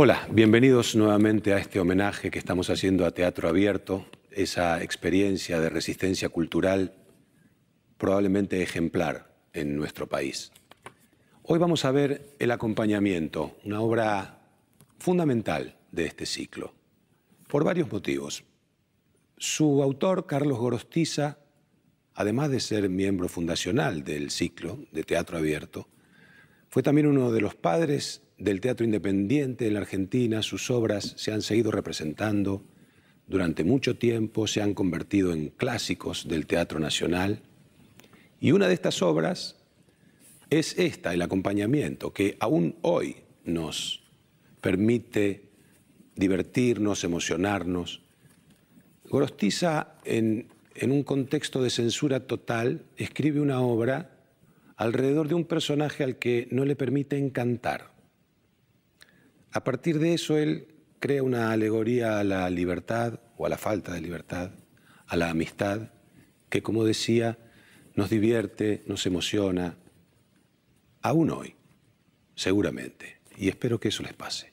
Hola, bienvenidos nuevamente a este homenaje que estamos haciendo a Teatro Abierto, esa experiencia de resistencia cultural probablemente ejemplar en nuestro país. Hoy vamos a ver El acompañamiento, una obra fundamental de este ciclo, por varios motivos. Su autor, Carlos Gorostiza, además de ser miembro fundacional del ciclo de Teatro Abierto, fue también uno de los padres del teatro independiente en la Argentina, sus obras se han seguido representando durante mucho tiempo, se han convertido en clásicos del teatro nacional. Y una de estas obras es esta, el acompañamiento, que aún hoy nos permite divertirnos, emocionarnos. Gorostiza, en, un contexto de censura total, escribe una obra alrededor de un personaje al que no le permite encantar. A partir de eso, él crea una alegoría a la libertad o a la falta de libertad, a la amistad, que, como decía, nos divierte, nos emociona, aún hoy, seguramente. Y espero que eso les pase.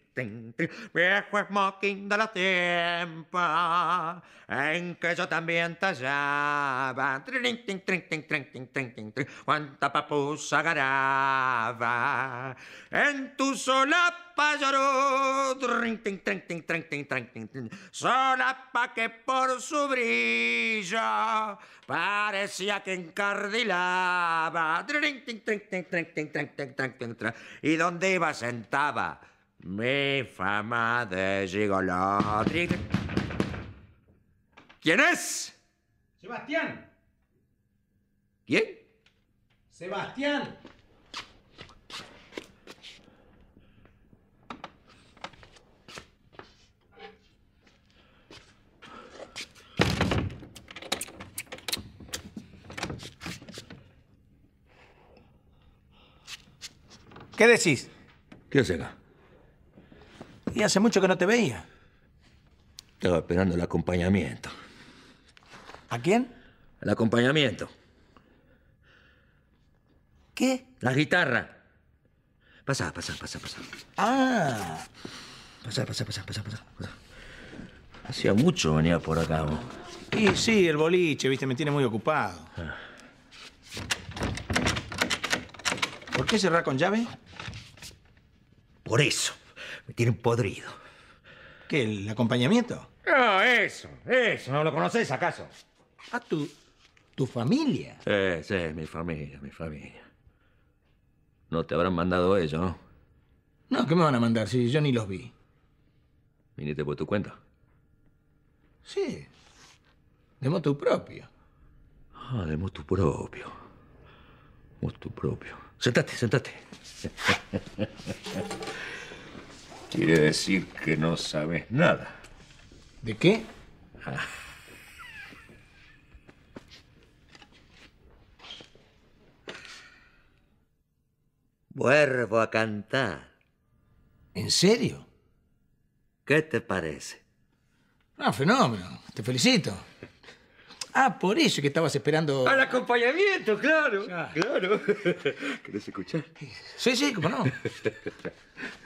Viejo smoking de la tiempos en que yo también tallaba. Cuánta papusa en tu solapa lloró. Solapa que por su brillo parecía que encardilaba. Y donde iba sentaba mi fama de gigoló. ¿Quién es? Sebastián. ¿Quién? Sebastián. ¿Qué decís? ¿Qué será? Y hace mucho que no te veía. Estaba esperando el acompañamiento. ¿A quién? El acompañamiento. ¿Qué? La guitarra. Pasa, pasa, pasa, pasa. Ah. Pasa, pasa, pasa, pasa, pasa. Hacía mucho venía por acá Y sí, el boliche, viste, me tiene muy ocupado. Ah. ¿Por qué cerrar con llave? Por eso. Me tienen podrido. ¿Qué, el acompañamiento? No, ah, eso, eso. ¿No lo conoces acaso? ¿A tu, tu familia. Sí, sí, mi familia, mi familia. No te habrán mandado ellos, ¿no? No, ¿qué me van a mandar si yo ni los vi? ¿Viniste por tu cuenta? Sí. De tu propio. Ah, de tu propio. tu propio. Sentate, sentate. Quiere decir que no sabes nada. ¿De qué? Ah. Vuelvo a cantar. ¿En serio? ¿Qué te parece? Ah, fenómeno. Te felicito. Ah, por eso que estabas esperando. Al acompañamiento, claro. Claro. ¿Querés escuchar? Sí, sí, cómo no.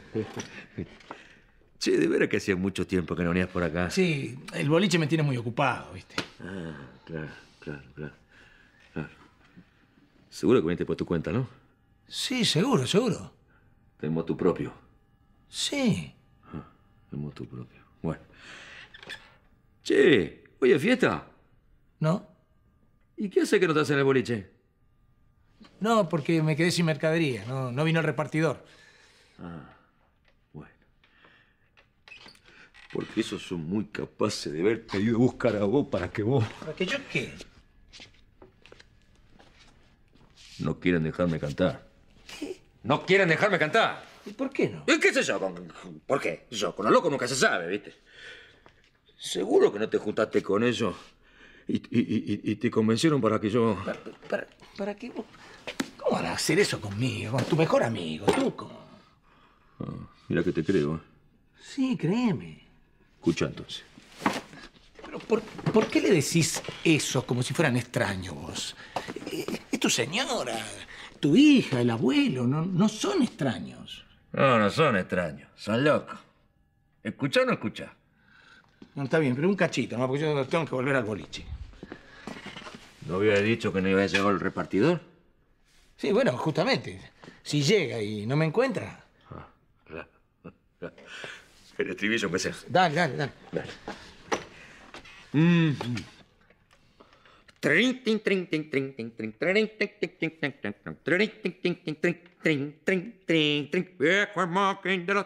che, de veras que hacía mucho tiempo que no venías por acá. Sí, el boliche me tiene muy ocupado, ¿viste? Ah, claro, claro, claro. Seguro que viniste por tu cuenta, ¿no? Sí, seguro, seguro. Tenemos tu propio. Sí. Ah, tu propio. Bueno. Che, ¿hoy es fiesta? ¿No? ¿Y qué hace que no te hacen el boliche? No, porque me quedé sin mercadería. No, vino el repartidor. Ah, bueno. Porque esos son muy capaces de verte. pedido buscar a vos para que vos... ¿Para que yo qué? No quieren dejarme cantar. ¿Qué? No quieren dejarme cantar. ¿Y por qué no? qué sé yo? ¿Por qué? Yo, con los locos nunca se sabe, ¿viste? Seguro que no te juntaste con ellos y, te convencieron para que yo. ¿Para, qué? ¿Cómo van a hacer eso conmigo? Con Tu mejor amigo, tú, ¿cómo? Ah, mira que te creo, ¿eh? Sí, créeme. Escucha entonces. Pero por, qué le decís eso como si fueran extraños vos? Eh, es tu señora, tu hija, el abuelo, no, no son extraños. No, no son extraños, son locos. escucha o no escucha No, está bien, pero un cachito, ¿no? Porque yo tengo que volver al boliche. ¿No había dicho que no iba a llegar el repartidor? Sí, bueno, justamente. Si llega y no me encuentra. El estribillo, Dale, dale, dale. dale. de los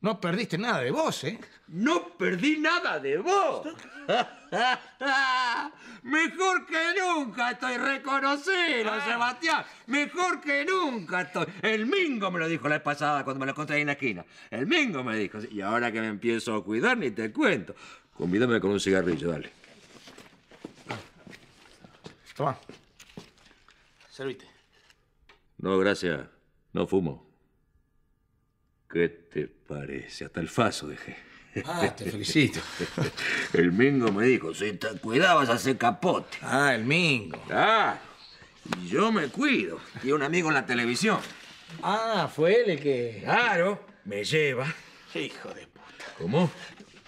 No perdiste nada de vos, ¿eh? No perdí nada de vos. Mejor que nunca estoy reconocido, ah. Sebastián. Mejor que nunca estoy. El Mingo me lo dijo la vez pasada cuando me lo encontré ahí en la esquina. El Mingo me dijo. Y ahora que me empiezo a cuidar, ni te cuento. Convídame con un cigarrillo, dale. Toma. Servite. No, gracias. No fumo. ¿Qué te parece? Hasta el faso dejé. Ah, te felicito. el Mingo me dijo, si te cuidabas, hace capote. Ah, el Mingo. Claro. Y yo me cuido. Y un amigo en la televisión. Ah, fue él el que... Claro, me lleva. Hijo de puta. ¿Cómo?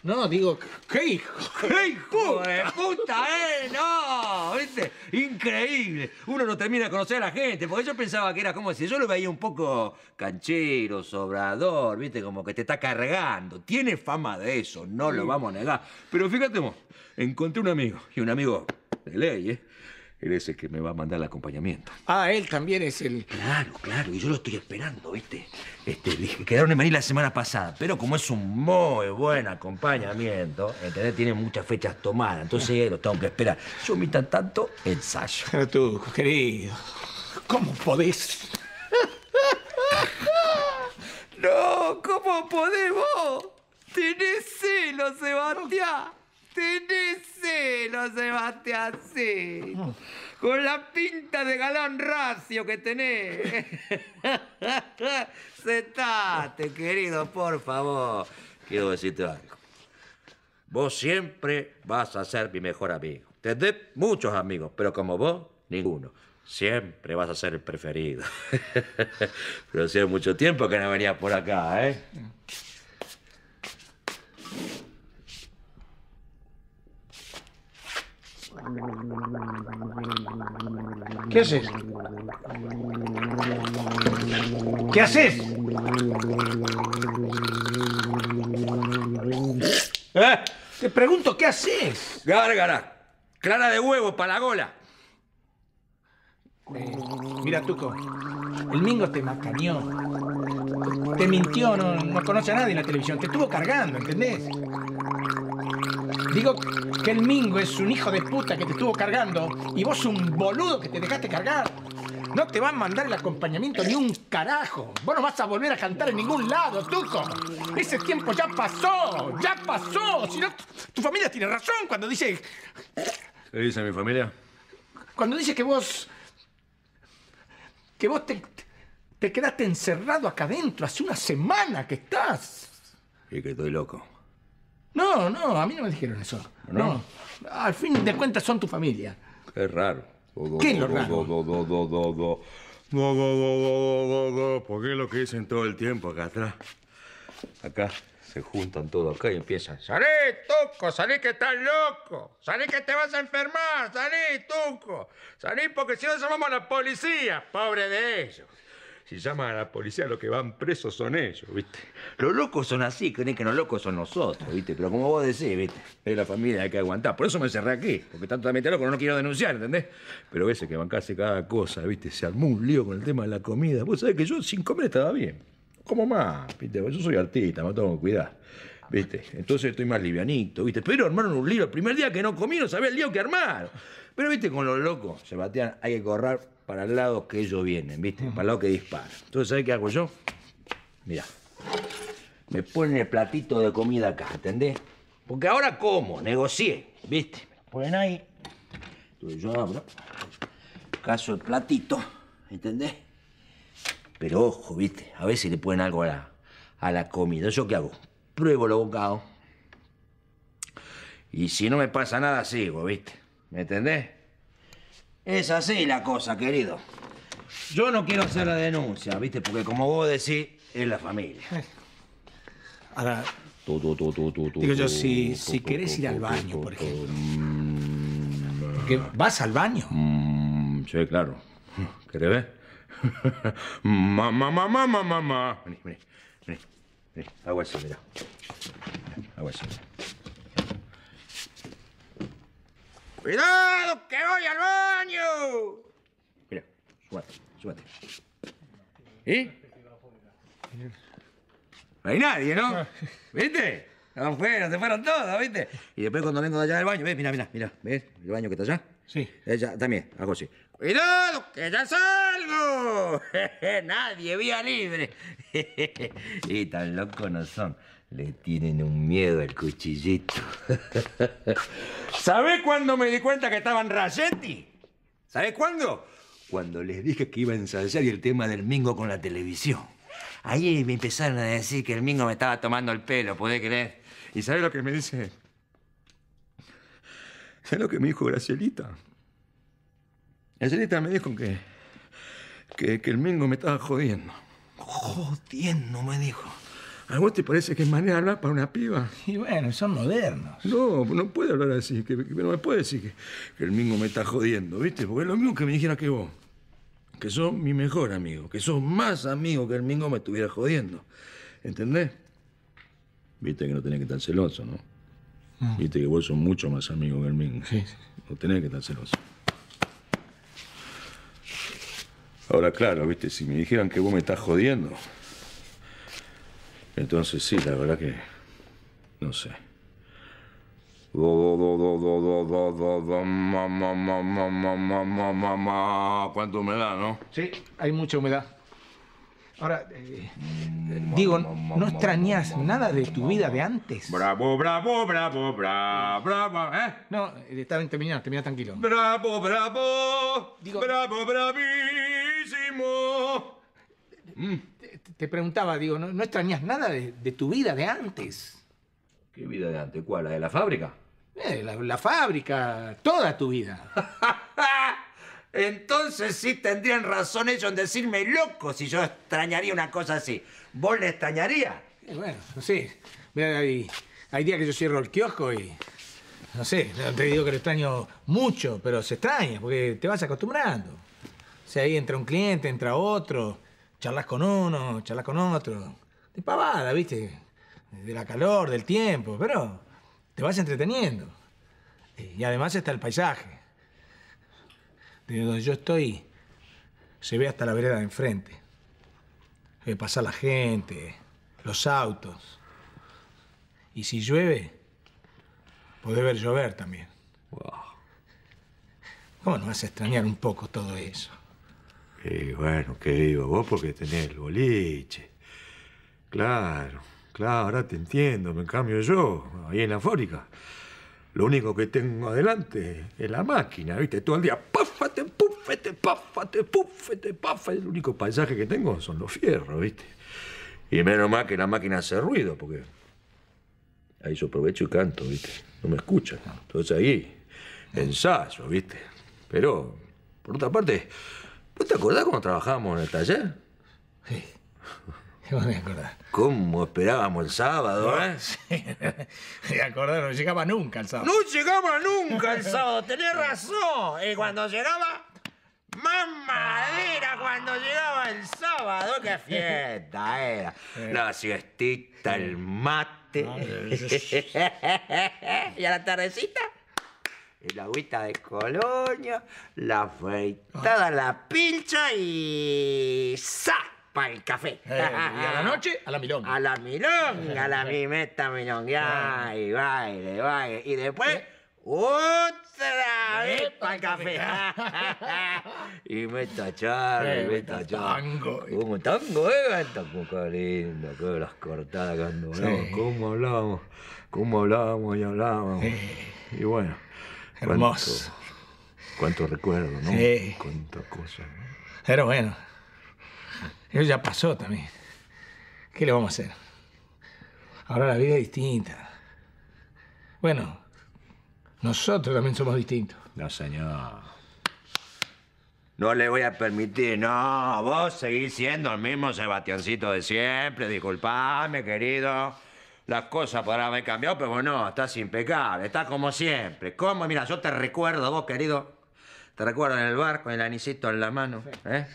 No, digo, ¡qué hijo! ¡Qué hijo de eh! puta, eh! ¡No! ¿Viste? Increíble. Uno no termina de conocer a la gente, porque yo pensaba que era como si yo lo veía un poco canchero, sobrador, ¿viste? Como que te está cargando. Tiene fama de eso, no lo vamos a negar. Pero fíjate, encontré un amigo, y un amigo de ley, ¿eh? Él es el que me va a mandar el acompañamiento. Ah, él también es el. Claro, claro, y yo lo estoy esperando, ¿viste? Este, quedaron en venir la semana pasada, pero como es un muy buen acompañamiento, ¿entendés? Tiene muchas fechas tomadas, entonces lo tengo que esperar. Yo mientras tanto, ensayo. Pero tú, querido, ¿cómo podés? no, ¿cómo podés vos? Tenés celo, Sebastián. Tenés celos, sí! Con la pinta de galán racio que tenés. Sentate, querido, por favor. Quiero decirte algo. Vos siempre vas a ser mi mejor amigo. Tendré muchos amigos, pero como vos, ninguno. Siempre vas a ser el preferido. pero hace mucho tiempo que no venías por acá, ¿eh? ¿Qué haces? ¿Qué haces? ¿Eh? Te pregunto, ¿qué haces? Gárgara. Clara de huevo para la gola. Eh, mira, Tuco. El Mingo te macaneó. Te mintió, no, no conoce a nadie en la televisión. Te estuvo cargando, ¿entendés? Digo que el Mingo es un hijo de puta que te estuvo cargando y vos un boludo que te dejaste cargar. No te van a mandar el acompañamiento ni un carajo. Vos no vas a volver a cantar en ningún lado, Tuco. Ese tiempo ya pasó, ya pasó. Si no, tu familia tiene razón cuando dice... ¿Qué dice mi familia? Cuando dice que vos... Que vos te, te quedaste encerrado acá adentro. Hace una semana que estás. Y que estoy loco. No, no, a mí no me dijeron eso. No. Al fin de cuentas son tu familia. Es raro. Do, ¿Qué es lo raro? Do, do, porque es lo que dicen todo el tiempo acá atrás. Acá se juntan todos acá y empiezan. ¡Salí, Tuco! ¡Salí que estás loco! ¡Salí que te vas a enfermar! ¡Salí, Tuco! ¡Salí porque si no llamamos a la policía! ¡Pobre de ellos! si llaman a la policía, los que van presos son ellos, ¿viste? Los locos son así, creen que los locos son nosotros, ¿viste? Pero como vos decís, ¿viste? Es la familia, hay que aguantar. Por eso me cerré aquí, porque tanto totalmente loco, no quiero denunciar, ¿entendés? Pero a veces que bancase cada cosa, ¿viste? Se armó un lío con el tema de la comida. Vos sabés que yo sin comer estaba bien. ¿Cómo más, ¿viste? Yo soy artista, me tengo cuidado ¿Viste? Entonces estoy más livianito, ¿viste? Pero armaron un lío. El primer día que no comí, no sabía el lío que armaron. Pero, ¿viste? Con los locos, Sebastián, hay que correr para el lado que ellos vienen, ¿viste? Para el lado que disparan. Entonces, ¿sabes qué hago yo? Mira, Me ponen el platito de comida acá, ¿entendés? Porque ahora como, negocié, ¿viste? Me lo ponen ahí. Entonces yo abro, caso el platito, ¿entendés? Pero ojo, ¿viste? A ver si le ponen algo a la, a la comida. ¿Yo qué hago? Pruebo lo bocado. Y si no me pasa nada, sigo, ¿viste? ¿Me entendés? Es así la cosa, querido. Yo no quiero hacer la denuncia, ¿viste? Porque como vos decís, es la familia. Ahora, digo yo, si, si querés ir al baño, por ejemplo. Mm, ¿Vas al baño? Mm, sí, claro. ¿Querés ver? mamá, mamá, mamá, mamá. Vení, vení, vení. Agua eso, mira. Agua eso, mira. ¡Cuidado, que voy al baño! Mira, súbate, súbate. ¿Y? No hay nadie, ¿no? ¿Viste? Se fueron, se fueron todos, ¿viste? Y después cuando vengo de allá del baño, ¿ves? Mira, mira, mira, ¿ves? El baño que está allá. Sí. Eh, también, algo así. ¡Cuidado, que ya salgo! Nadie, vía libre. y tan locos no son. Le tienen un miedo al cuchillito. ¿Sabés cuándo me di cuenta que estaban Rayetti? ¿Sabés cuándo? Cuando les dije que iba a ensayar el tema del Mingo con la televisión. Ahí me empezaron a decir que el Mingo me estaba tomando el pelo, ¿podés creer? ¿Y sabés lo que me dice? ¿Sabés lo que me dijo Gracielita? Gracielita me dijo que, que, que el Mingo me estaba jodiendo. Jodiendo, me dijo. ¿A vos te parece que es manera para una piba? Y bueno, son modernos. No, no puede hablar así. no me puede decir que, el mingo me está jodiendo, ¿viste? Porque es lo mismo que me dijera que vos. Que sos mi mejor amigo. Que sos más amigo que el mingo me estuviera jodiendo. ¿Entendés? Viste que no tenés que estar celoso, ¿no? Mm. Viste que vos sos mucho más amigo que el mingo. sí. No tenés que estar celoso. Ahora, claro, viste, si me dijeran que vos me estás jodiendo, entonces sí, la verdad que no sé. ¿Cuánto humedad, no? Sí, hay mucha humedad. Ahora, eh, digo, ¿no extrañas nada de tu vida de antes? Bravo, bravo, bravo, bravo, bravo, ¿eh? No, eh, está bien, termina, termina tranquilo. Bravo, bravo, digo, bravo, bravísimo. Eh, mm te preguntaba, digo, ¿no, extrañas nada de, tu vida de antes? ¿Qué vida de antes? ¿Cuál? ¿La de la fábrica? Eh, la, fábrica, toda tu vida. Entonces sí tendrían razón ellos en decirme loco si yo extrañaría una cosa así. ¿Vos le extrañarías? Eh, bueno, sí. sé. hay, días que yo cierro el kiosco y... No sé, te digo que lo extraño mucho, pero se extraña porque te vas acostumbrando. O sea, ahí entra un cliente, entra otro charlas con uno, charlas con otro. De pavada, ¿viste? De la calor, del tiempo, pero te vas entreteniendo. Eh, y además está el paisaje. De donde yo estoy, se ve hasta la vereda de enfrente. Se ve pasar la gente, los autos. Y si llueve, puede ver llover también. Wow. ¿Cómo no vas a extrañar un poco todo eso? Y bueno, ¿qué digo vos? Porque tenés el boliche. Claro, claro, ahora te entiendo, me cambio yo, ahí en la fábrica. Lo único que tengo adelante es la máquina, ¿viste? Todo el día, páfate, pufete páfate, pufete páfate. El único paisaje que tengo son los fierros, ¿viste? Y menos mal que la máquina hace ruido, porque ahí yo aprovecho y canto, ¿viste? No me escuchan. Entonces ahí, ensayo, ¿viste? Pero, por otra parte, ¿Vos te acordás cuando trabajábamos en el taller? Sí. No me ¿Cómo esperábamos el sábado, eh? Sí, me no llegaba nunca el sábado. No llegaba nunca el sábado, tenés razón. Y cuando llegaba, mamadera, cuando llegaba el sábado. ¡Qué fiesta era! La siestita, el mate. y a la tardecita, el agüita de colonia, la afeitada, la pincha y ¡za! para el café. Eh, y a la noche, a la milonga. A la milonga, a la mimeta milonga. Y baile, baile. Y después, otra vez para el café. y me tachar, y me tachar. Tango. Como tango, ¿eh? Tango, qué lindo, qué las cortadas cuando hablamos. ¿Cómo hablábamos? ¿Cómo hablábamos y hablábamos? y bueno. Hermoso. Cuánto, recuerdos, recuerdo, ¿no? Sí. Cuánta cosa. ¿no? Pero bueno, eso ya pasó también. ¿Qué le vamos a hacer? Ahora la vida es distinta. Bueno, nosotros también somos distintos. No, señor. No le voy a permitir, no. Vos seguís siendo el mismo Sebastiancito de siempre. Disculpame, querido las cosas podrán haber cambiado, pero bueno, estás impecable, estás como siempre. ¿Cómo? mira, yo te recuerdo, vos querido, te recuerdo en el bar con el anisito en la mano, ¿eh?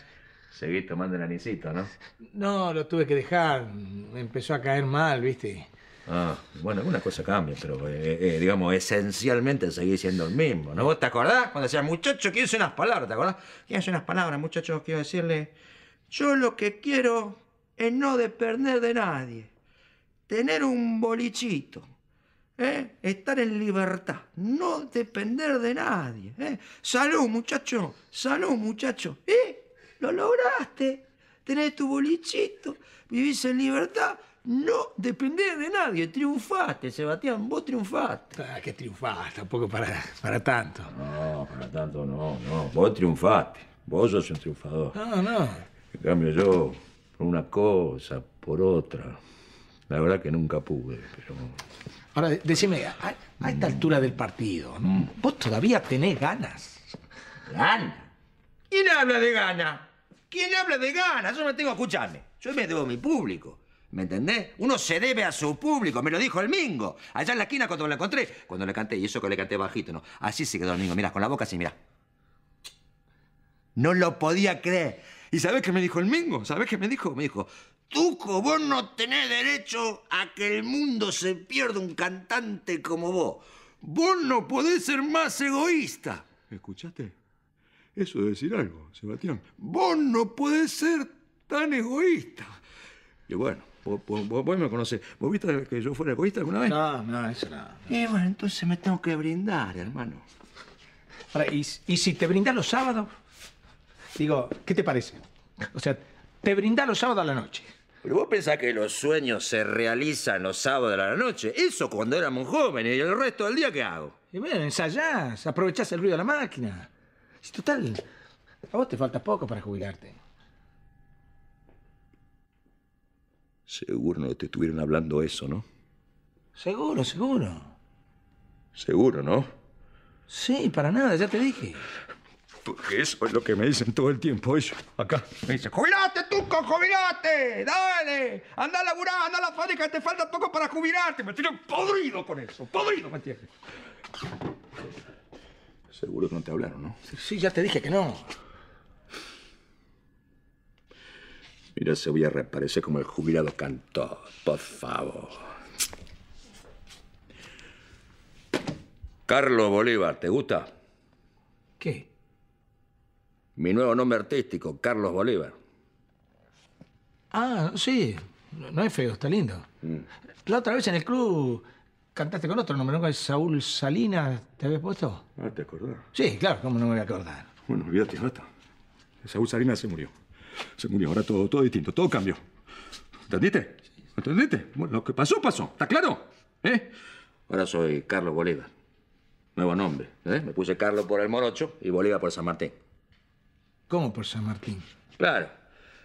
Seguí tomando el anisito, ¿no? No, lo tuve que dejar. Me empezó a caer mal, ¿viste? Ah, bueno, una cosa cambia, pero eh, eh, digamos, esencialmente seguí siendo el mismo, ¿no? ¿Vos te acordás? Cuando decías, muchacho, quiero unas palabras, ¿te acordás? Quiero unas palabras, muchachos, quiero decirle, yo lo que quiero es no depender de nadie tener un bolichito, ¿eh? estar en libertad, no depender de nadie. ¿eh? Salud, muchacho, salud, muchacho. ¿Eh? Lo lograste, tenés tu bolichito, vivís en libertad. No depender de nadie, triunfaste, Sebastián, vos triunfaste. Ah, que triunfaste, tampoco para, para tanto. No, para tanto no, no. Vos triunfaste, vos sos un triunfador. No, no. En cambio yo, por una cosa, por otra. La verdad que nunca pude, pero... Ahora, decime, a, mm. esta altura del partido, mm. vos todavía tenés ganas. ¿Ganas? ¿Quién habla de ganas? ¿Quién habla de ganas? Yo me tengo, que escucharme. Yo me debo a mi público. ¿Me entendés? Uno se debe a su público, me lo dijo el Mingo. Allá en la esquina cuando me lo encontré, cuando le canté, y eso que le canté bajito, ¿no? Así se quedó el Mingo, mirá, con la boca así, mira No lo podía creer. ¿Y sabes qué me dijo el Mingo? ¿Sabés qué me dijo? Me dijo, Tuco, vos no tenés derecho a que el mundo se pierda un cantante como vos. Vos no podés ser más egoísta. ¿Escuchaste? Eso es decir algo, Sebastián. Vos no podés ser tan egoísta. Y bueno, vos, me conocés. ¿Vos viste que yo fuera egoísta alguna vez? No, no, eso no. Y bueno, entonces me tengo que brindar, hermano. ¿y, si te brindan los sábados? Digo, ¿qué te parece? O sea, te brindá los sábados a la noche. Pero vos pensás que los sueños se realizan los sábados a la noche. Eso cuando éramos jóvenes. ¿Y el resto del día qué hago? Y bueno, ensayás, aprovechás el ruido de la máquina. Si total, a vos te falta poco para jubilarte. Seguro no te estuvieron hablando eso, ¿no? Seguro, seguro. Seguro, ¿no? Sí, para nada, ya te dije eso es lo que me dicen todo el tiempo, eso. Acá me dicen, jubilate, con jubilate, dale, anda a laburar, anda a la fábrica, te falta poco para jubilarte. Me tienen podrido con eso, podrido, ¿me entiendes? Seguro que no te hablaron, ¿no? Sí, ya te dije que no. Mira, se voy a reaparecer como el jubilado cantó. por favor. Carlos Bolívar, ¿te gusta? ¿Qué? Mi nuevo nombre artístico, Carlos Bolívar. Ah, sí. No es feo, está lindo. Mm. La otra vez en el club cantaste con otro nombre, ¿no? Saúl Salinas, ¿te habías puesto? Ah, ¿te acordás? Sí, claro, ¿cómo no me voy a acordar? Bueno, olvídate, basta. Saúl Salinas se murió. Se murió, ahora todo, todo distinto, todo cambió. ¿Entendiste? ¿Entendiste? lo que pasó, pasó. ¿Está claro? ¿Eh? Ahora soy Carlos Bolívar. Nuevo nombre. ¿eh? Me puse Carlos por el Morocho y Bolívar por San Martín. ¿Cómo por San Martín? Claro.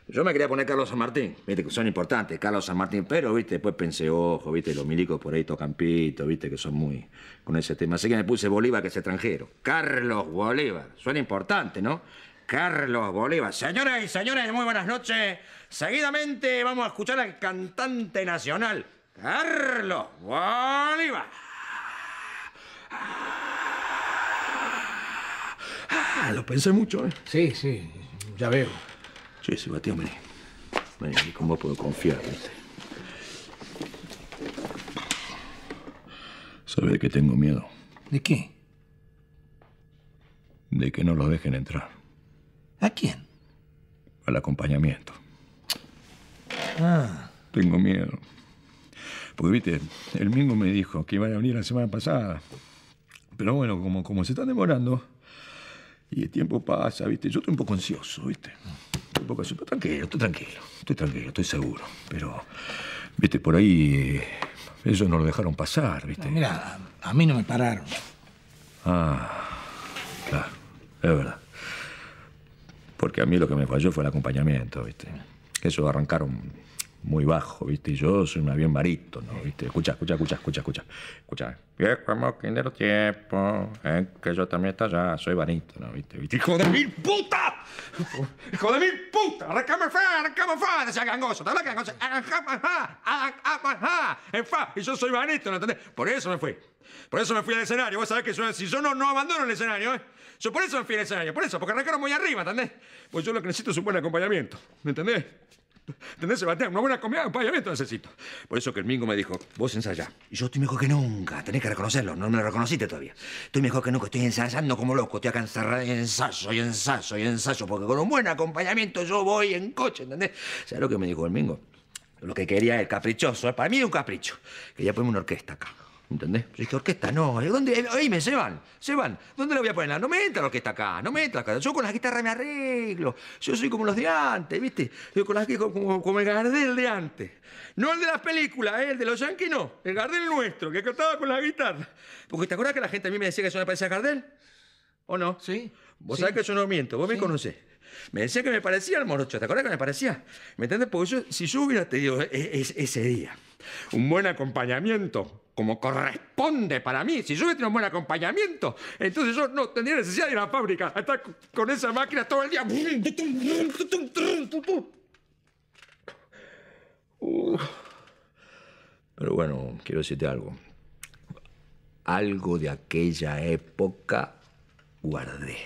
Yo me quería poner Carlos San Martín. Viste que son importantes, Carlos San Martín. Pero, viste, después pensé, ojo, viste, los milicos por ahí tocan pito, viste, que son muy con ese tema. Así que me puse Bolívar, que es extranjero. Carlos Bolívar. Suena importante, ¿no? Carlos Bolívar. Señoras y señores, muy buenas noches. Seguidamente vamos a escuchar al cantante nacional, Carlos Bolívar. Ah, lo pensé mucho, ¿eh? Sí, sí, ya veo. Sí, Sebastián, vení. Vení, ¿cómo puedo confiar, viste? ¿Sabes de qué tengo miedo? ¿De qué? De que no los dejen entrar. ¿A quién? Al acompañamiento. Ah. Tengo miedo. Porque, viste, el Mingo me dijo que iban a venir la semana pasada. Pero bueno, como, como se están demorando, y el tiempo pasa, ¿viste? Yo estoy un poco ansioso, ¿viste? Estoy un poco ansioso. tranquilo, estoy tranquilo, estoy tranquilo, estoy seguro. Pero, ¿viste? Por ahí eh, ellos no lo dejaron pasar, ¿viste? mira, a mí no me pararon. Ah, claro, es verdad. Porque a mí lo que me falló fue el acompañamiento, ¿viste? Eso arrancaron muy bajo, ¿viste? Y yo soy un bien ¿no?, ¿viste? Escucha, escucha, escucha, escucha, escucha. Escucha. Viejo de los tiempos, en que yo también está allá, soy varito, ¿viste? ¿viste? ¡Hijo de mil puta! ¡Hijo de mil puta! ¡Arrancame fa, arrancame fa! Decía gangoso, dale gangoso. ¡Arrancame fa, arrancame fa! En fa, y yo soy barítono, ¿entendés? Por eso me fui. Por eso me fui al escenario. Vos sabés que si yo no, no abandono el escenario, ¿eh? Yo por eso me fui al escenario, por eso, porque arrancaron muy arriba, ¿entendés? Pues yo lo que necesito es un buen acompañamiento, ¿me entendés? ¿Entendés, tener Una buena comida, acompañamiento necesito. Por eso que el Mingo me dijo, vos ensayá. Y yo estoy mejor que nunca, tenés que reconocerlo, no me lo reconociste todavía. Estoy mejor que nunca, estoy ensayando como loco, estoy acá encerrado ensayo, y ensayo, y ensayo, porque con un buen acompañamiento yo voy en coche, ¿entendés? es lo que me dijo el Mingo? Lo que quería el caprichoso, para mí es un capricho, que ya ponemos una orquesta acá. ¿Entendés? Yo dije, orquesta, no. ¿eh? ¿Dónde? Eh, oíme, se van, se van. ¿Dónde la voy a poner? No me entra que está acá, no me entra acá. Yo con la guitarra me arreglo. Yo soy como los de antes, ¿viste? Yo con como, como el Gardel de antes. No el de las películas, ¿eh? el de los Yankees no. El Gardel nuestro, que cantaba con la guitarra. Porque ¿te acuerdas que la gente a mí me decía que yo me parecía a Gardel? ¿O no? Sí. Vos sabés que yo no miento, vos me conocés. Me decía que me parecía el morocho, ¿te acuerdas que me parecía? ¿Me entendés? Porque si yo hubiera tenido e, e, ese día un buen acompañamiento, como corresponde para mí. Si yo hubiera tenido un buen acompañamiento, entonces yo no tendría necesidad de ir a la fábrica a estar con esa máquina todo el día. Pero bueno, quiero decirte algo. Algo de aquella época guardé.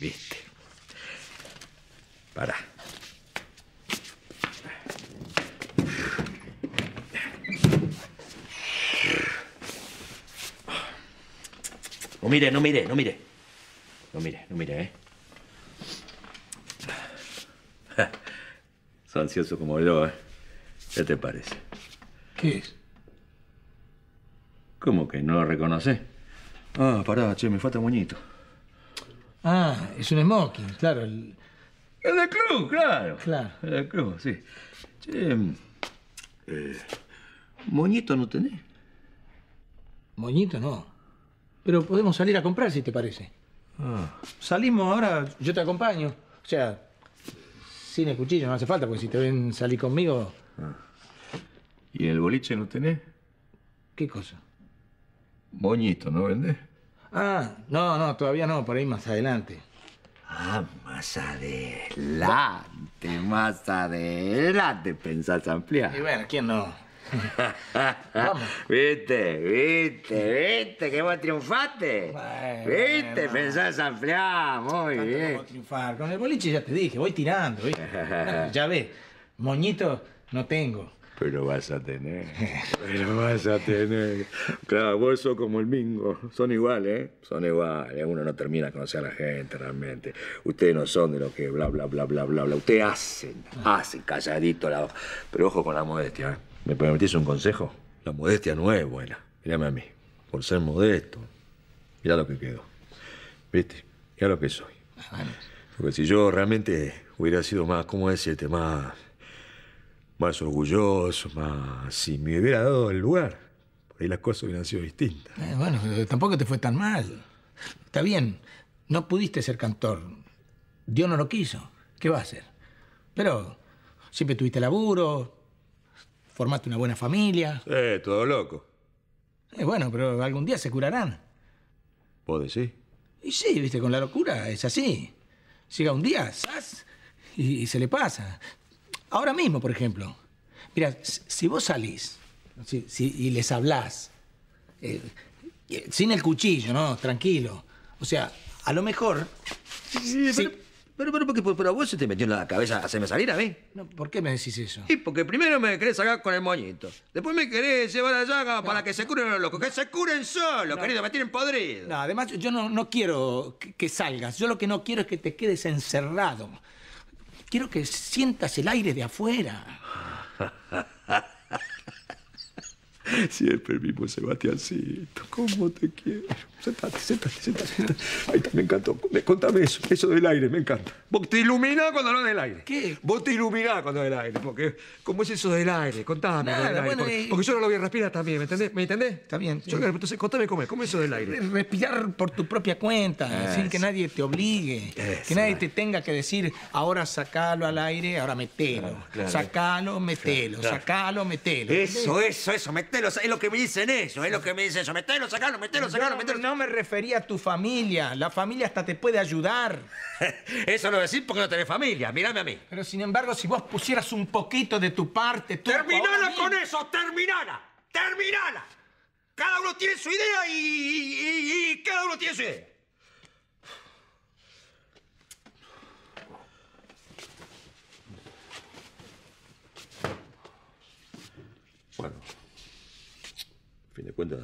¿Viste? Para. No mire, no mire, no mire. No mire, no mire, ¿eh? Son ansioso como yo, ¿eh? ¿Qué te parece? ¿Qué es? ¿Cómo que no lo reconoce? Ah, pará, che, me falta moñito. Ah, es un smoking, claro. El... el del club, claro. Claro. El de club, sí. Che, mm, eh, ¿moñito no tenés? Moñito no. Pero podemos salir a comprar, si te parece. Ah. Salimos ahora, yo te acompaño. O sea, sin el cuchillo no hace falta, porque si te ven salir conmigo... Ah. ¿Y el boliche no tenés? ¿Qué cosa? Moñito, ¿no vendés? Ah, no, no, todavía no, por ahí más adelante. Ah, más adelante, más adelante pensás ampliar. Y bueno, ¿quién no? ¿Viste? ¿Viste? ¿Viste? Que vos triunfaste. ¿Viste? Pensás ampliar, muy bien. triunfar. Con el boliche ya te dije, voy tirando, ¿viste? ya ves, moñito no tengo. Pero vas a tener, pero vas a tener. Claro, vos sos como el mingo, son iguales, ¿eh? Son iguales, ¿eh? uno no termina de conocer a la gente realmente. Ustedes no son de los que bla, bla, bla, bla, bla, bla. Ustedes hacen, hacen calladito la Pero ojo con la modestia, ¿eh? ¿Me permitís un consejo? La modestia no es buena. Mírame a mí. Por ser modesto, mirá lo que quedó, ¿Viste? Mirá lo que soy. Porque si yo realmente hubiera sido más, ¿cómo decirte? Este? Más, más orgulloso, más... Si me hubiera dado el lugar, por ahí las cosas hubieran sido distintas. Eh, bueno, eh, tampoco te fue tan mal. Está bien, no pudiste ser cantor. Dios no lo quiso. ¿Qué va a hacer? Pero siempre tuviste laburo, formaste una buena familia. Eh, todo loco. Eh, bueno, pero algún día se curarán. Puede ser. Y sí, viste, con la locura es así. Llega un día, Y, se le pasa. Ahora mismo, por ejemplo. Mira, si vos salís y les hablás, eh, eh, sin el cuchillo, ¿no? Tranquilo. O sea, a lo mejor. sí, pero, pero, porque, vos se te metió en la cabeza hacerme salir a mí. ¿por qué me decís eso? Y porque primero me querés sacar con el moñito. Después me querés llevar allá Llaga para que se curen los locos. Que se curen solos, querido, me tienen podrido. No, además yo no, quiero que, salgas. Yo lo que no quiero es que te quedes encerrado. Quiero que sientas el aire de afuera. Siempre el mismo Sebastiancito. ¿Cómo te quiero? Sentate, sentate, sentate. Ahí está, me encantó. Contame eso, eso del aire, me encanta. Vos te iluminás cuando no del aire. ¿Qué? Vos te iluminás cuando del aire. Porque, ¿cómo es eso del aire? Contame. Nada, aire, eh, porque, yo no lo voy a respirar también, ¿me entendés? ¿Me entendés? Está bien. entonces, contame cómo es, cómo es eso del aire. Respirar por tu propia cuenta, sin que nadie te obligue. que nadie te tenga que decir, ahora sacalo al aire, ahora metelo. Sacalo, metelo. Sacalo, metelo. Eso, eso, eso, metelo. Es lo que me dicen eso, es lo que me dicen eso. Metelo, sacalo, metelo, sacalo, metelo no me refería a tu familia. La familia hasta te puede ayudar. Eso lo decís porque no tenés familia. Mírame a mí. Pero sin embargo, si vos pusieras un poquito de tu parte... Tú, ¡Terminala con eso! ¡Terminala! ¡Terminala! Cada uno tiene su idea y, y cada uno tiene su idea. Bueno, a fin de cuentas,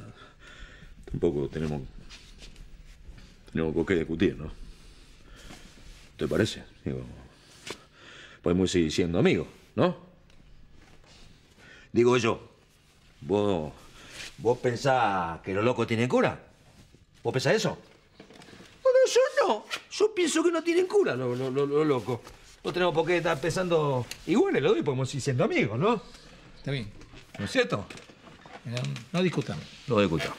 tampoco tenemos no por qué discutir, ¿no? ¿Te parece? podemos seguir siendo amigos, ¿no? Digo yo, vos, vos pensás que los locos tienen cura. ¿Vos pensás eso? Bueno, yo no. Yo pienso que no tienen cura los lo, locos. No tenemos por qué estar pensando iguales, lo doy, podemos seguir siendo amigos, ¿no? Está bien. ¿No es cierto? No discutamos. No discutamos.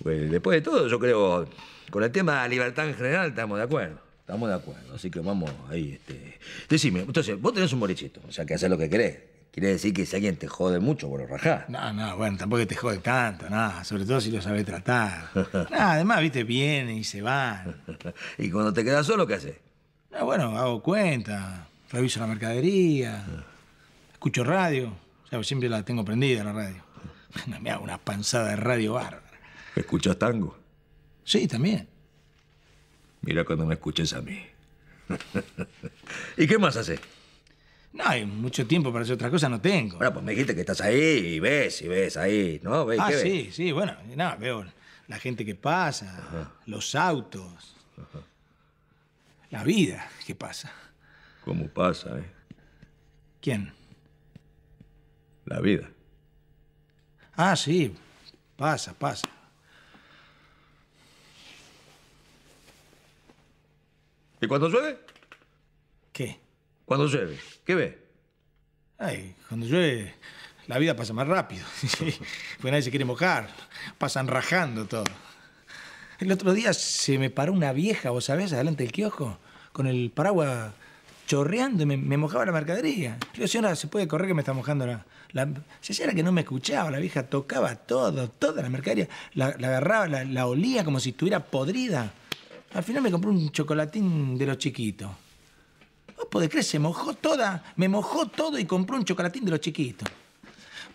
bueno después de todo, yo creo con el tema de la libertad en general estamos de acuerdo. Estamos de acuerdo. Así que vamos ahí. Este... Decime, entonces, vos tenés un morichito, o sea que haces lo que querés. Quiere decir que si alguien te jode mucho, vos lo rajás. No, no, bueno, tampoco que te jode tanto, nada. sobre todo si lo sabes tratar. además, viste, vienen y se van. ¿Y cuando te quedas solo, qué haces? No, bueno, hago cuenta, reviso la mercadería, ah. escucho radio. O sea, siempre la tengo prendida la radio. me hago una panzada de radio bárbara. ¿Escuchas tango? Sí, también. Mira cuando me escuches a mí. ¿Y qué más hace? No, hay mucho tiempo para hacer otra cosa, no tengo. Bueno, pues me dijiste que estás ahí y ves, y ves ahí, ¿no? ah, sí, sí, bueno, nada, veo la gente que pasa, los autos, la vida que pasa. ¿Cómo pasa, eh? ¿Quién? La vida. Ah, sí, pasa, pasa. ¿Y cuando llueve? ¿Qué? Cuando llueve, ¿qué ve? Ay, cuando llueve la vida pasa más rápido. porque nadie se quiere mojar. Pasan rajando todo. El otro día se me paró una vieja, vos sabés, adelante del kiosco, con el paraguas chorreando y me, mojaba la mercadería. Le digo, señora, se puede correr que me está mojando la... la... Si era que no me escuchaba, la vieja tocaba todo, toda la mercadería. La, agarraba, la olía como si estuviera podrida. Al final me compró un chocolatín de los chiquitos. Vos podés creer, se mojó toda, me mojó todo y compró un chocolatín de los chiquitos.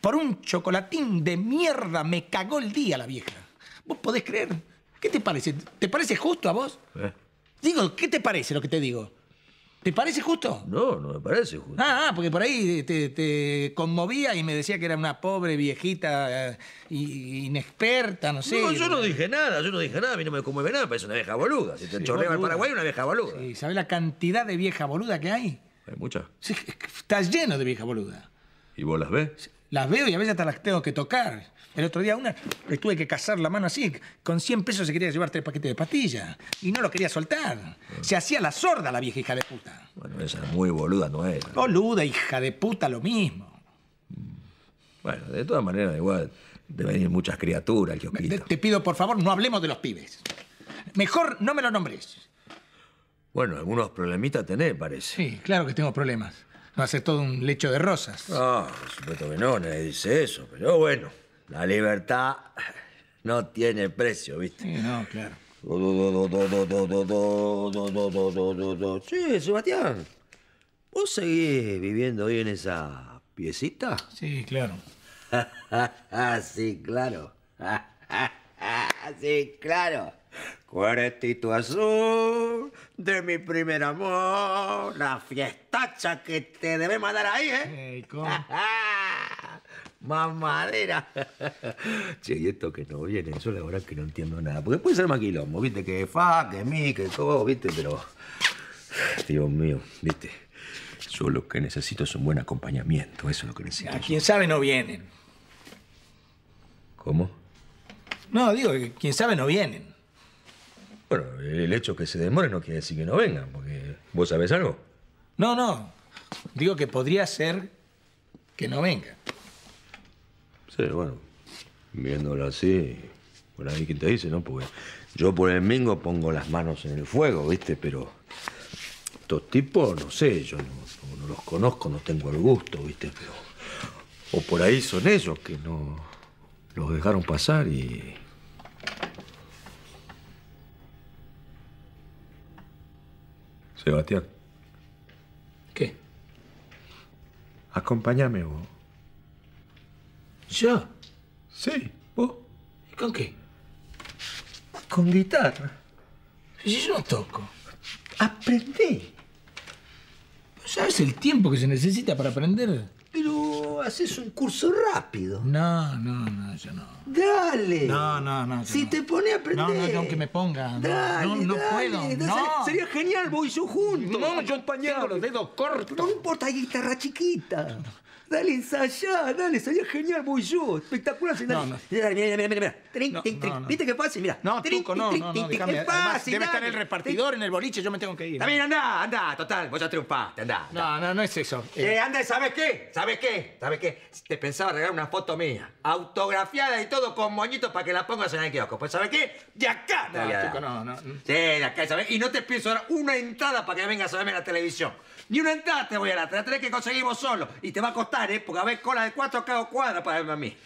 Por un chocolatín de mierda me cagó el día la vieja. ¿Vos podés creer? ¿Qué te parece? ¿Te parece justo a vos? Eh. Digo, ¿qué te parece lo que te digo? ¿Te parece justo? No, no me parece justo. Ah, ah porque por ahí te, te, conmovía y me decía que era una pobre viejita eh, inexperta, no sé. No, yo no dije nada, yo no dije nada, a mí no me conmueve nada, parece una vieja boluda. Si te sí, chorreaba el Paraguay, una vieja boluda. Sí, ¿sabes la cantidad de vieja boluda que hay? Hay muchas. Sí, estás lleno de vieja boluda. ¿Y vos las ves? Las veo y a veces hasta las tengo que tocar. El otro día una le tuve que cazar la mano así. Con 100 pesos se quería llevar tres paquetes de pastillas. Y no lo quería soltar. Se hacía la sorda la vieja hija de puta. Bueno, esa es muy boluda no era. Boluda, hija de puta, lo mismo. Mm. Bueno, de todas maneras, igual deben ir muchas criaturas al kiosquito. Te pido, por favor, no hablemos de los pibes. Mejor no me lo nombres. Bueno, algunos problemitas tenés, parece. Sí, claro que tengo problemas. No hace todo un lecho de rosas. Ah, por supuesto que no, nadie dice eso, pero bueno. La libertad no tiene precio, ¿viste? Sí, no, claro. Sí, Sebastián, ¿vos seguís viviendo hoy en esa piecita? Sí, claro. sí, claro. sí, claro. Cuartito azul de mi primer amor. La fiestacha que te debe mandar ahí, ¿eh? ¿cómo? Mamadera. Che, y esto que no vienen, yo la verdad que no entiendo nada. Porque puede ser más viste, que fa, que mi, que todo, viste, pero. Dios mío, viste. Yo lo que necesito es un buen acompañamiento, eso es lo que necesito. Quién sabe no vienen. ¿Cómo? No, digo, que quien sabe no vienen. Bueno, el hecho que se demore no quiere decir que no vengan, porque vos sabés algo. No, no. Digo que podría ser que no vengan. Sí, bueno, viéndolo así, por ahí quien te dice, ¿no? Porque yo por el mingo pongo las manos en el fuego, ¿viste? Pero estos tipos, no sé, yo no, los conozco, no tengo el gusto, ¿viste? Pero, o por ahí son ellos que no los dejaron pasar y... Sebastián. ¿Qué? Acompáñame vos. ¿Yo? Sí, vos. ¿Y con qué? Con guitarra. Si yo no toco. Aprendí. ¿Sabes pues el tiempo que se necesita para aprender? Pero haces un curso rápido. No, no, no, yo no. Dale. No, no, no. Si no. te pone a aprender. No, no, yo aunque me ponga. Dale, no, no, puedo. no. Sería genial, voy yo juntos. No, yo tengo los dedos cortos. No importa, hay guitarra chiquita dale ensayá, dale, salió genial, voy yo, espectacular. No, no. Mira, mira, mira, mira. Trin, no, trin, ¿Viste qué fácil? Mira. No, Tuco, no, no, no, déjame. Además, debe estar el repartidor en el boliche, yo me tengo que ir. También andá, andá, total, vos ya triunfaste, andá. No, no, no es eso. Eh, eh. anda, ¿sabes qué? ¿Sabes qué? ¿Sabes qué? Te pensaba regalar una foto mía, autografiada y todo con moñitos para que la pongas en el kiosco. Pues, ¿sabes qué? De acá. No, Tuco, no, no. Sí, de acá, ¿sabes? Y no te pienso una entrada para que vengas a verme la televisión. Ni una entrada te voy a dar, te la tenés que conseguir vos solo. Y te va a costar, ¿eh? Porque a ver, cola de cuatro cada cuadra para verme a mí.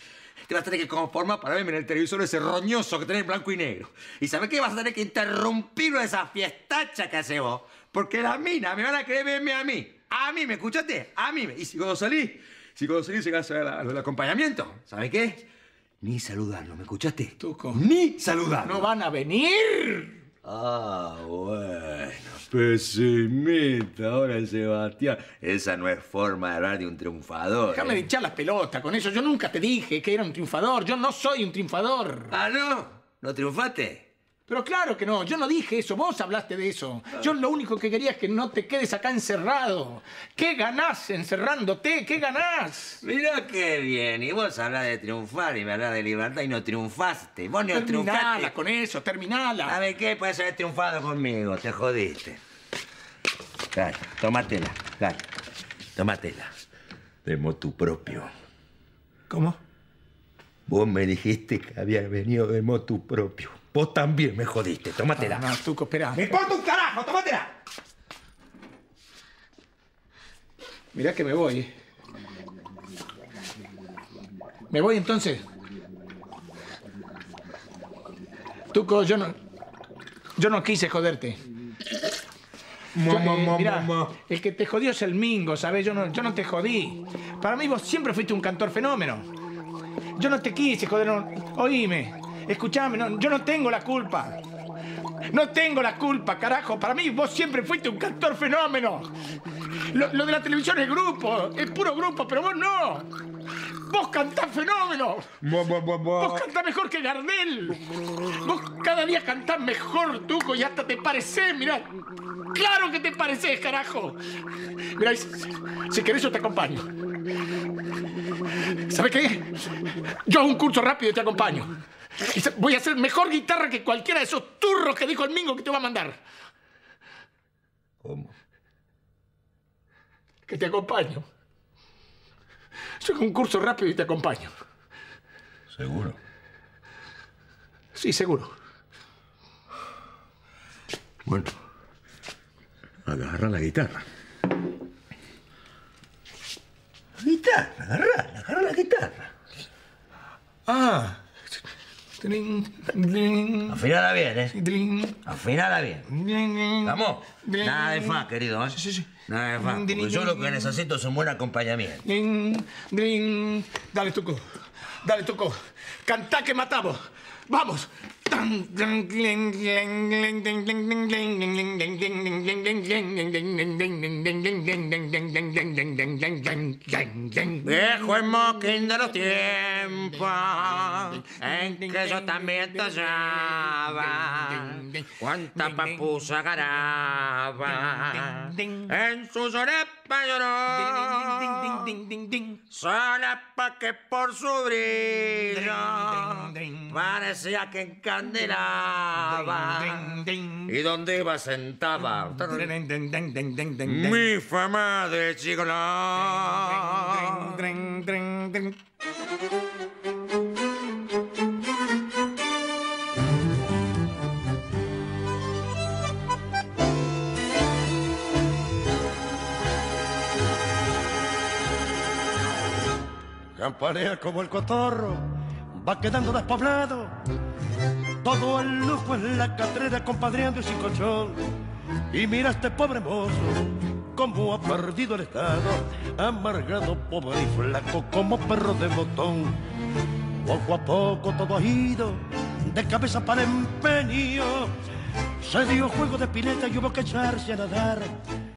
Te vas a tener que conformar para verme en el televisor ese roñoso que tenés en blanco y negro. ¿Y sabes qué? Vas a tener que interrumpir esa fiestacha que hace vos. Porque las minas me van a querer verme a mí. A mí, ¿me escuchaste? A mí. Y si cuando salí, si cuando salí llegas el acompañamiento, ¿sabes qué? Ni saludarlo, ¿me escuchaste? Tuco. Ni saludarlo. No van a venir. Ah, bueno, pesimista ahora Sebastián. Esa no es forma de hablar de un triunfador. Déjame de ¿eh? echar las pelotas con eso. Yo nunca te dije que era un triunfador. Yo no soy un triunfador. Ah, ¿no? ¿No triunfaste? Pero claro que no, yo no dije eso, vos hablaste de eso. Yo lo único que quería es que no te quedes acá encerrado. ¿Qué ganás encerrándote? ¿Qué ganás? Mira qué bien, y vos hablas de triunfar y me hablas de libertad y no triunfaste. Vos no terminala con eso, terminala. ¿Sabes qué? Puedes haber triunfado conmigo, te jodiste. Dale. Tomatela. Dale. Tomatela. De motu propio. ¿Cómo? Vos me dijiste que había venido de motu propio. Vos también me jodiste. Tómatela. No, no, espera. ¡Me importa un carajo! ¡Tómatela! Mirá que me voy. ¿Me voy entonces? Tuco, yo no... Yo no quise joderte. Eh, Mira, el que te jodió es el Mingo, ¿sabes? Yo no, yo no te jodí. Para mí vos siempre fuiste un cantor fenómeno. Yo no te quise joder, oíme. Escuchame, yo no tengo la culpa. No tengo la culpa, carajo. Para mí vos siempre fuiste un cantor fenómeno. Lo, de la televisión es grupo, es puro grupo, pero vos no. Vos cantás fenómeno. vos cantás mejor que Gardel. Vos cada día cantás mejor, Tuco, y hasta te parecés, mirá. Claro que te pareces, carajo. Mirá, si querés yo te acompaño. ¿Sabes qué? Yo hago un curso rápido y te acompaño. Voy a ser mejor guitarra que cualquiera de esos turros que dijo el Mingo que te va a mandar. ¿Cómo? Que te acompaño. Soy un curso rápido y te acompaño. ¿Seguro? Sí, seguro. Bueno, agarra la guitarra. guitarra, agarra, agarra la guitarra. Ah. Afinada bien, ¿eh? Afinada bien. ¿Vamos? Nada de fa, querido, Sí, sí, Nada de fa. yo lo que necesito es un buen acompañamiento. Dale, Tuco. Dale, Tuco. Cantá que matamos. ¡Vamos! Dejo el moquín de los tiempos en que yo también tallaba, cuánta papusa garaba, en su solapa lloró, solapa que por su brillo parecía que encandelaba, y dónde iba sentaba mi fama de no. Campanea como el cotorro, va quedando despoblado. Todo el lujo en la catrera, compadreando y sin colchón. Y mira este pobre mozo, cómo ha perdido el estado. Amargado, pobre y flaco, como perro de botón. Poco a poco todo ha ido, de cabeza para empeño. Se dio juego de pileta y hubo que echarse a nadar.